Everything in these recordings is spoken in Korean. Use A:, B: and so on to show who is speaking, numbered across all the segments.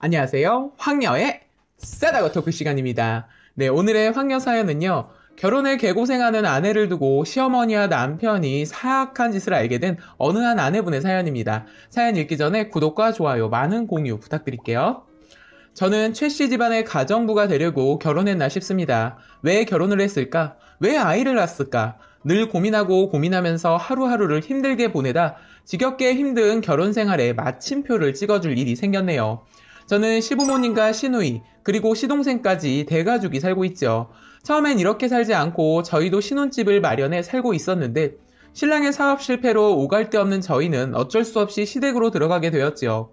A: 안녕하세요. 황녀의 세다고 토크 시간입니다. 네, 오늘의 황녀 사연은요. 결혼을 개고생하는 아내를 두고 시어머니와 남편이 사악한 짓을 알게 된 어느 한 아내분의 사연입니다. 사연 읽기 전에 구독과 좋아요, 많은 공유 부탁드릴게요. 저는 최씨 집안의 가정부가 되려고 결혼했나 싶습니다. 왜 결혼을 했을까? 왜 아이를 낳았을까? 늘 고민하고 고민하면서 하루하루를 힘들게 보내다 지겹게 힘든 결혼 생활에 마침표를 찍어줄 일이 생겼네요. 저는 시부모님과 시누이, 그리고 시동생까지 대가족이 살고 있죠. 처음엔 이렇게 살지 않고 저희도 신혼집을 마련해 살고 있었는데 신랑의 사업 실패로 오갈 데 없는 저희는 어쩔 수 없이 시댁으로 들어가게 되었죠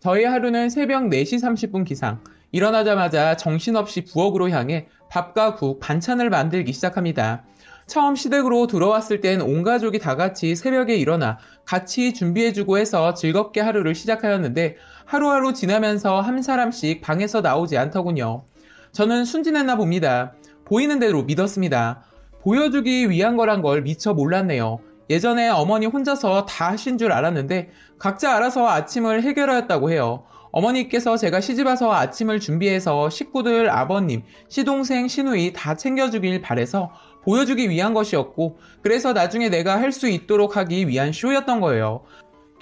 A: 저희 하루는 새벽 4시 30분 기상. 일어나자마자 정신없이 부엌으로 향해 밥과 국, 반찬을 만들기 시작합니다. 처음 시댁으로 들어왔을땐 온 가족이 다 같이 새벽에 일어나 같이 준비해주고 해서 즐겁게 하루를 시작하였는데 하루하루 지나면서 한 사람씩 방에서 나오지 않더군요. 저는 순진했나 봅니다. 보이는 대로 믿었습니다. 보여주기 위한 거란 걸 미처 몰랐네요. 예전에 어머니 혼자서 다 하신 줄 알았는데 각자 알아서 아침을 해결하였다고 해요. 어머니께서 제가 시집와서 아침을 준비해서 식구들, 아버님, 시동생, 시누이 다 챙겨주길 바래서 보여주기 위한 것이었고 그래서 나중에 내가 할 수 있도록 하기 위한 쇼였던 거예요.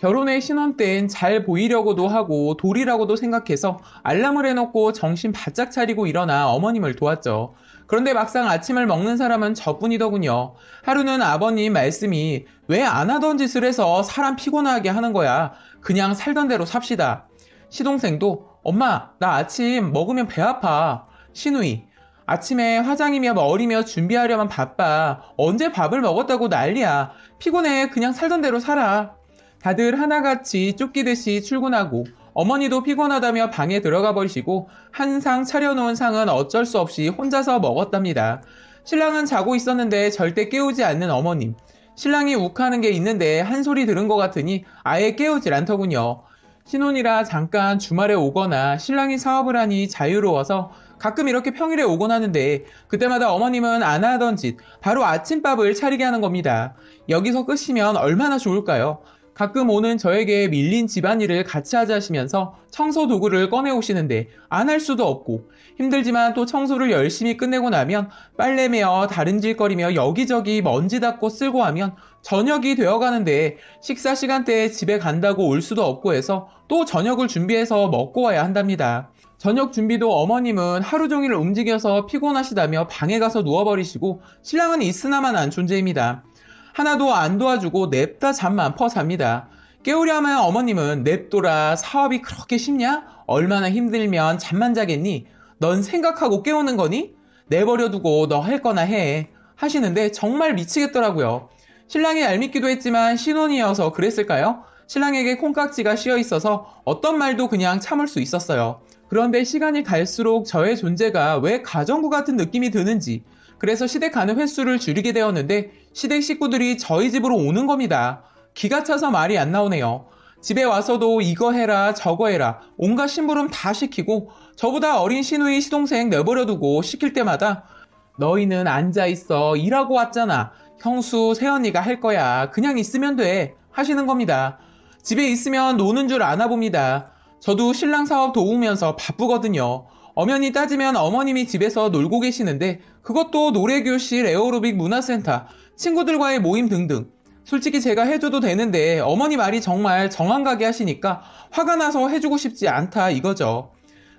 A: 결혼의 신혼 때엔 잘 보이려고도 하고 돌이라고도 생각해서 알람을 해놓고 정신 바짝 차리고 일어나 어머님을 도왔죠. 그런데 막상 아침을 먹는 사람은 저뿐이더군요. 하루는 아버님 말씀이 왜 안 하던 짓을 해서 사람 피곤하게 하는 거야. 그냥 살던 대로 삽시다. 시동생도 엄마 나 아침 먹으면 배 아파. 신우이 아침에 화장이며 머리며 준비하려면 바빠. 언제 밥을 먹었다고 난리야. 피곤해. 그냥 살던 대로 살아. 다들 하나같이 쫓기듯이 출근하고 어머니도 피곤하다며 방에 들어가 버리시고 한 상 차려놓은 상은 어쩔 수 없이 혼자서 먹었답니다. 신랑은 자고 있었는데 절대 깨우지 않는 어머님. 신랑이 욱하는 게 있는데 한 소리 들은 것 같으니 아예 깨우질 않더군요. 신혼이라 잠깐 주말에 오거나 신랑이 사업을 하니 자유로워서 가끔 이렇게 평일에 오곤 하는데 그때마다 어머님은 안 하던 짓 바로 아침밥을 차리게 하는 겁니다. 여기서 끝이면 얼마나 좋을까요? 가끔 오는 저에게 밀린 집안일을 같이 하자시면서 하 청소 도구를 꺼내 오시는데 안 할 수도 없고 힘들지만 또 청소를 열심히 끝내고 나면 빨래 매어 다른 질거리며 여기저기 먼지 닦고 쓸고 하면 저녁이 되어가는데 식사 시간대에 집에 간다고 올 수도 없고 해서 또 저녁을 준비해서 먹고 와야 한답니다. 저녁 준비도 어머님은 하루 종일 움직여서 피곤하시다며 방에 가서 누워버리시고 신랑은 있으나만 한 존재입니다. 하나도 안 도와주고 냅다 잠만 퍼삽니다. 깨우려 면 어머님은 냅둬라 사업이 그렇게 쉽냐? 얼마나 힘들면 잠만 자겠니? 넌 생각하고 깨우는 거니? 내버려 두고 너 할 거나 해. 하시는데 정말 미치겠더라고요. 신랑이 얄밉기도 했지만 신혼이어서 그랬을까요? 신랑에게 콩깍지가 씌어 있어서 어떤 말도 그냥 참을 수 있었어요. 그런데 시간이 갈수록 저의 존재가 왜 가정부 같은 느낌이 드는지, 그래서 시댁 가는 횟수를 줄이게 되었는데, 시댁 식구들이 저희 집으로 오는 겁니다. 기가 차서 말이 안 나오네요. 집에 와서도 이거 해라, 저거 해라, 온갖 심부름 다 시키고, 저보다 어린 시누이 시동생 내버려두고 시킬 때마다, 너희는 앉아있어, 일하고 왔잖아. 형수, 새언니가 할 거야. 그냥 있으면 돼. 하시는 겁니다. 집에 있으면 노는 줄 아나 봅니다. 저도 신랑 사업 도우면서 바쁘거든요. 엄연히 따지면 어머님이 집에서 놀고 계시는데 그것도 노래교실, 에어로빅 문화센터, 친구들과의 모임 등등. 솔직히 제가 해줘도 되는데 어머니 말이 정말 정한가게 하시니까 화가 나서 해주고 싶지 않다 이거죠.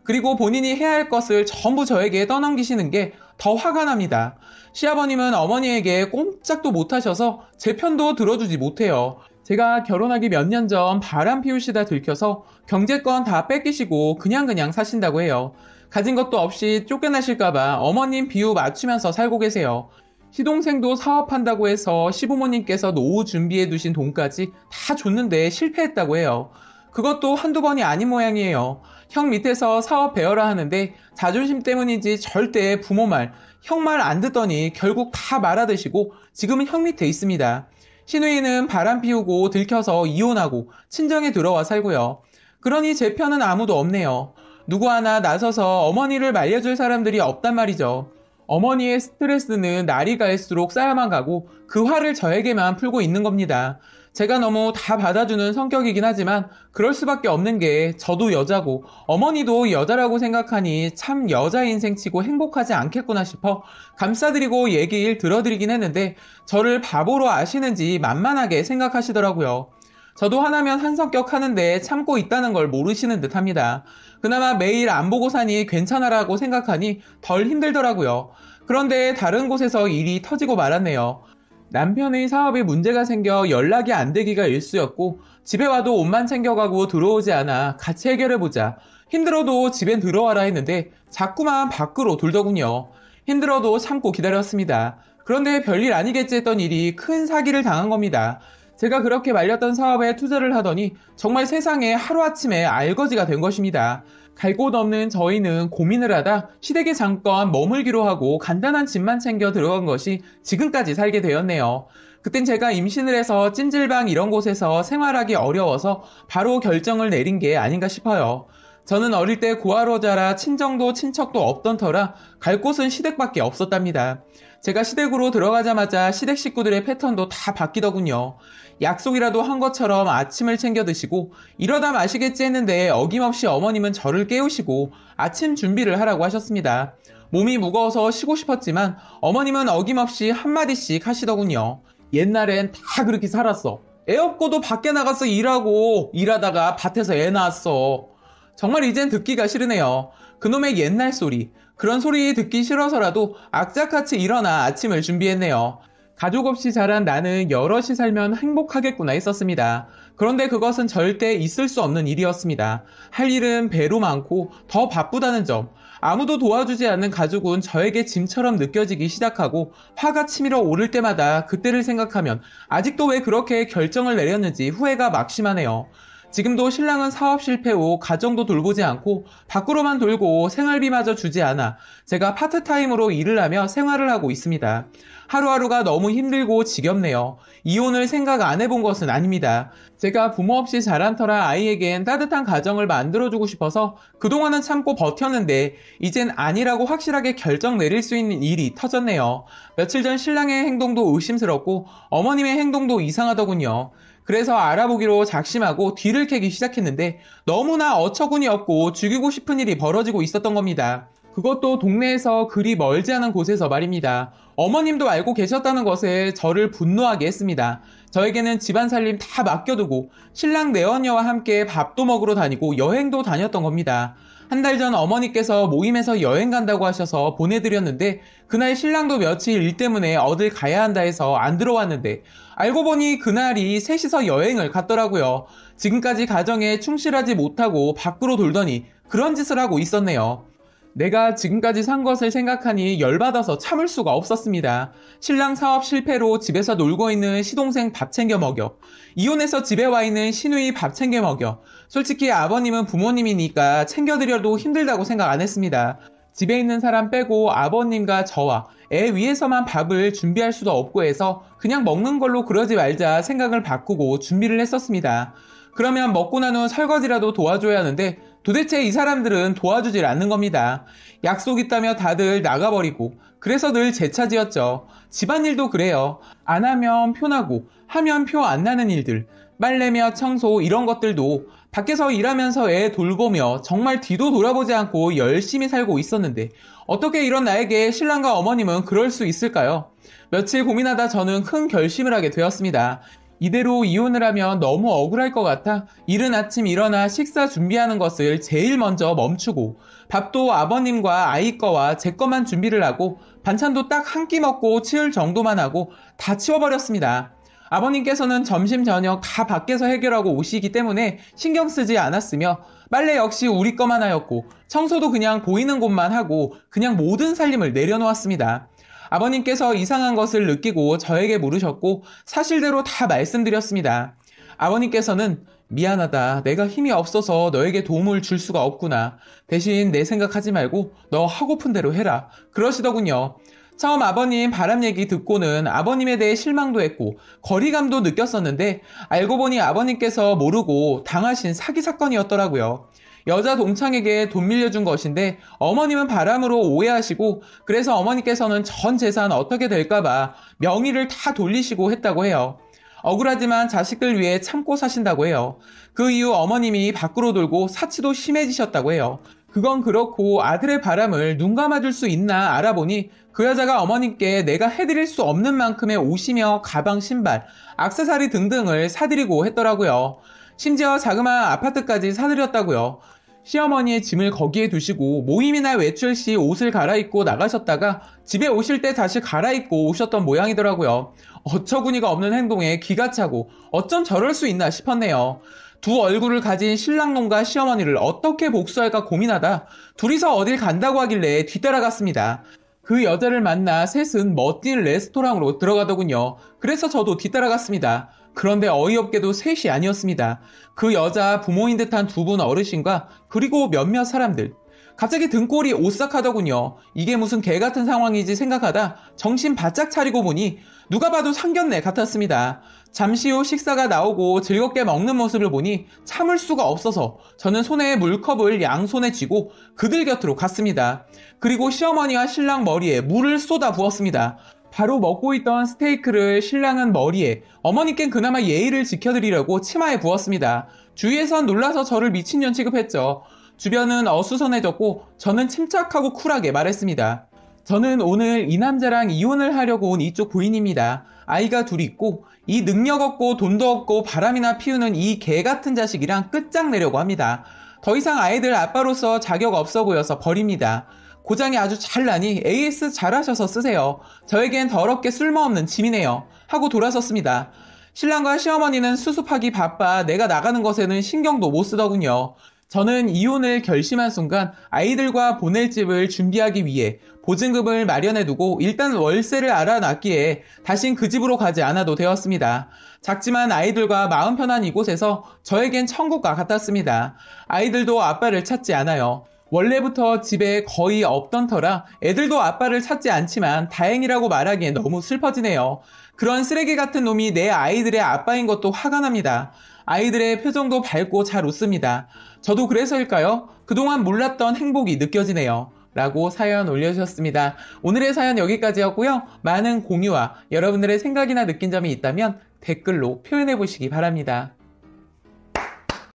A: 그리고 본인이 해야 할 것을 전부 저에게 떠넘기시는 게 더 화가 납니다. 시아버님은 어머니에게 꼼짝도 못 하셔서 제 편도 들어주지 못해요. 제가 결혼하기 몇 년 전 바람 피우시다 들켜서 경제권 다 뺏기시고 그냥 그냥 사신다고 해요. 가진 것도 없이 쫓겨나실까봐 어머님 비유 맞추면서 살고 계세요. 시동생도 사업한다고 해서 시부모님께서 노후 준비해 두신 돈까지 다 줬는데 실패했다고 해요. 그것도 한두 번이 아닌 모양이에요. 형 밑에서 사업 배워라 하는데 자존심 때문인지 절대 부모 말, 형 말 안 듣더니 결국 다 말아드시고 지금은 형 밑에 있습니다. 신우이는 바람 피우고 들켜서 이혼하고 친정에 들어와 살고요. 그러니 제 편은 아무도 없네요. 누구 하나 나서서 어머니를 말려줄 사람들이 없단 말이죠. 어머니의 스트레스는 날이 갈수록 쌓여만 가고 그 화를 저에게만 풀고 있는 겁니다. 제가 너무 다 받아주는 성격이긴 하지만 그럴 수밖에 없는 게 저도 여자고 어머니도 여자라고 생각하니 참 여자 인생치고 행복하지 않겠구나 싶어 감싸드리고 얘기를 들어드리긴 했는데 저를 바보로 아시는지 만만하게 생각하시더라고요. 저도 화나면한 성격 하는데 참고 있다는 걸 모르시는 듯 합니다. 그나마 매일 안 보고 사니 괜찮아라고 생각하니 덜 힘들더라고요. 그런데 다른 곳에서 일이 터지고 말았네요. 남편의 사업에 문제가 생겨 연락이 안 되기가 일쑤였고 집에 와도 옷만 챙겨가고 들어오지 않아 같이 해결해보자. 힘들어도 집엔 들어와라 했는데 자꾸만 밖으로 돌더군요. 힘들어도 참고 기다렸습니다. 그런데 별일 아니겠지 했던 일이 큰 사기를 당한 겁니다. 제가 그렇게 말렸던 사업에 투자를 하더니 정말 세상에 하루아침에 알거지가 된 것입니다. 갈 곳 없는 저희는 고민을 하다 시댁에 잠깐 머물기로 하고 간단한 집만 챙겨 들어간 것이 지금까지 살게 되었네요. 그땐 제가 임신을 해서 찜질방 이런 곳에서 생활하기 어려워서 바로 결정을 내린 게 아닌가 싶어요. 저는 어릴 때 고아로 자라 친정도 친척도 없던 터라 갈 곳은 시댁밖에 없었답니다. 제가 시댁으로 들어가자마자 시댁 식구들의 패턴도 다 바뀌더군요. 약속이라도 한 것처럼 아침을 챙겨 드시고 이러다 마시겠지 했는데 어김없이 어머님은 저를 깨우시고 아침 준비를 하라고 하셨습니다. 몸이 무거워서 쉬고 싶었지만 어머님은 어김없이 한마디씩 하시더군요. 옛날엔 다 그렇게 살았어. 애 없고도 밖에 나가서 일하고 일하다가 밭에서 애 낳았어. 정말 이젠 듣기가 싫으네요. 그놈의 옛날 소리, 그런 소리 듣기 싫어서라도 악자같이 일어나 아침을 준비했네요. 가족 없이 자란 나는 여럿이 살면 행복하겠구나 했었습니다. 그런데 그것은 절대 있을 수 없는 일이었습니다. 할 일은 배로 많고 더 바쁘다는 점. 아무도 도와주지 않는 가족은 저에게 짐처럼 느껴지기 시작하고 화가 치밀어 오를 때마다 그때를 생각하면 아직도 왜 그렇게 결정을 내렸는지 후회가 막심하네요. 지금도 신랑은 사업 실패 후 가정도 돌보지 않고 밖으로만 돌고 생활비마저 주지 않아 제가 파트타임으로 일을 하며 생활을 하고 있습니다. 하루하루가 너무 힘들고 지겹네요. 이혼을 생각 안 해본 것은 아닙니다. 제가 부모 없이 자란 터라 아이에겐 따뜻한 가정을 만들어주고 싶어서 그동안은 참고 버텼는데 이젠 아니라고 확실하게 결정 내릴 수 있는 일이 터졌네요. 며칠 전 신랑의 행동도 의심스럽고 어머님의 행동도 이상하더군요. 그래서 알아보기로 작심하고 뒤를 캐기 시작했는데 너무나 어처구니 없고 죽이고 싶은 일이 벌어지고 있었던 겁니다. 그것도 동네에서 그리 멀지 않은 곳에서 말입니다. 어머님도 알고 계셨다는 것에 저를 분노하게 했습니다. 저에게는 집안 살림 다 맡겨두고 신랑 내언녀와 함께 밥도 먹으러 다니고 여행도 다녔던 겁니다. 한 달 전 어머니께서 모임에서 여행 간다고 하셔서 보내드렸는데 그날 신랑도 며칠 일 때문에 어딜 가야 한다 해서 안 들어왔는데 알고 보니 그날이 셋이서 여행을 갔더라고요. 지금까지 가정에 충실하지 못하고 밖으로 돌더니 그런 짓을 하고 있었네요. 내가 지금까지 산 것을 생각하니 열받아서 참을 수가 없었습니다. 신랑 사업 실패로 집에서 놀고 있는 시동생 밥 챙겨 먹여. 이혼해서 집에 와 있는 시누이 밥 챙겨 먹여. 솔직히 아버님은 부모님이니까 챙겨드려도 힘들다고 생각 안 했습니다. 집에 있는 사람 빼고 아버님과 저와 애위에서만 밥을 준비할 수도 없고 해서 그냥 먹는 걸로 그러지 말자 생각을 바꾸고 준비를 했었습니다. 그러면 먹고 난 후 설거지라도 도와줘야 하는데 도대체 이 사람들은 도와주질 않는 겁니다. 약속 있다며 다들 나가버리고 그래서 늘재 차지였죠. 집안일도 그래요. 안 하면 표나고 하면 표 안 나는 일들 빨래며 청소 이런 것들도 밖에서 일하면서 애 돌보며 정말 뒤도 돌아보지 않고 열심히 살고 있었는데 어떻게 이런 나에게 신랑과 어머님은 그럴 수 있을까요? 며칠 고민하다 저는 큰 결심을 하게 되었습니다. 이대로 이혼을 하면 너무 억울할 것 같아 이른 아침 일어나 식사 준비하는 것을 제일 먼저 멈추고 밥도 아버님과 아이 거와 제 거만 준비를 하고 반찬도 딱 한 끼 먹고 치울 정도만 하고 다 치워버렸습니다. 아버님께서는 점심 저녁 다 밖에서 해결하고 오시기 때문에 신경 쓰지 않았으며 빨래 역시 우리 거만 하였고 청소도 그냥 보이는 곳만 하고 그냥 모든 살림을 내려놓았습니다. 아버님께서 이상한 것을 느끼고 저에게 물으셨고 사실대로 다 말씀드렸습니다. 아버님께서는 미안하다. 내가 힘이 없어서 너에게 도움을 줄 수가 없구나. 대신 내 생각하지 말고 너 하고픈 대로 해라. 그러시더군요. 처음 아버님 바람 얘기 듣고는 아버님에 대해 실망도 했고 거리감도 느꼈었는데 알고 보니 아버님께서 모르고 당하신 사기 사건이었더라고요. 여자 동창에게 돈 밀려준 것인데 어머님은 바람으로 오해하시고 그래서 어머니께서는 전 재산 어떻게 될까봐 명의를 다 돌리시고 했다고 해요. 억울하지만 자식들 위해 참고 사신다고 해요. 그 이후 어머님이 밖으로 돌고 사치도 심해지셨다고 해요. 그건 그렇고 아들의 바람을 눈 감아줄 수 있나 알아보니 그 여자가 어머님께 내가 해드릴 수 없는 만큼의 옷이며 가방, 신발, 악세사리 등등을 사드리고 했더라고요. 심지어 자그마한 아파트까지 사들였다고요. 시어머니의 짐을 거기에 두시고 모임이나 외출 시 옷을 갈아입고 나가셨다가 집에 오실 때 다시 갈아입고 오셨던 모양이더라고요. 어처구니가 없는 행동에 기가 차고 어쩜 저럴 수 있나 싶었네요. 두 얼굴을 가진 신랑놈과 시어머니를 어떻게 복수할까 고민하다 둘이서 어딜 간다고 하길래 뒤따라갔습니다. 그 여자를 만나 셋은 멋진 레스토랑으로 들어가더군요. 그래서 저도 뒤따라갔습니다. 그런데 어이없게도 셋이 아니었습니다. 그 여자 부모인 듯한 두 분 어르신과 그리고 몇몇 사람들. 갑자기 등골이 오싹하더군요. 이게 무슨 개 같은 상황이지 생각하다 정신 바짝 차리고 보니 누가 봐도 상견례 같았습니다. 잠시 후 식사가 나오고 즐겁게 먹는 모습을 보니 참을 수가 없어서 저는 손에 물컵을 양손에 쥐고 그들 곁으로 갔습니다. 그리고 시어머니와 신랑 머리에 물을 쏟아 부었습니다. 바로 먹고 있던 스테이크를 신랑은 머리에, 어머니께 그나마 예의를 지켜드리려고 치마에 부었습니다. 주위에선 놀라서 저를 미친년 취급했죠. 주변은 어수선해졌고 저는 침착하고 쿨하게 말했습니다. 저는 오늘 이 남자랑 이혼을 하려고 온 이쪽 부인입니다. 아이가 둘 있고 이 능력 없고 돈도 없고 바람이나 피우는 이 개 같은 자식이랑 끝장내려고 합니다. 더 이상 아이들 아빠로서 자격 없어 보여서 버립니다. 고장이 아주 잘 나니 AS 잘하셔서 쓰세요. 저에겐 더럽게 쓸모없는 짐이네요. 하고 돌아섰습니다. 신랑과 시어머니는 수습하기 바빠 내가 나가는 것에는 신경도 못 쓰더군요. 저는 이혼을 결심한 순간 아이들과 보낼 집을 준비하기 위해 보증금을 마련해 두고 일단 월세를 알아놨기에 다신 그 집으로 가지 않아도 되었습니다. 작지만 아이들과 마음 편한 이곳에서 저에겐 천국과 같았습니다. 아이들도 아빠를 찾지 않아요. 원래부터 집에 거의 없던 터라 애들도 아빠를 찾지 않지만 다행이라고 말하기에 너무 슬퍼지네요. 그런 쓰레기 같은 놈이 내 아이들의 아빠인 것도 화가 납니다. 아이들의 표정도 밝고 잘 웃습니다. 저도 그래서일까요? 그동안 몰랐던 행복이 느껴지네요. 라고 사연 올려주셨습니다. 오늘의 사연 여기까지였고요. 많은 공유와 여러분들의 생각이나 느낀 점이 있다면 댓글로 표현해 보시기 바랍니다.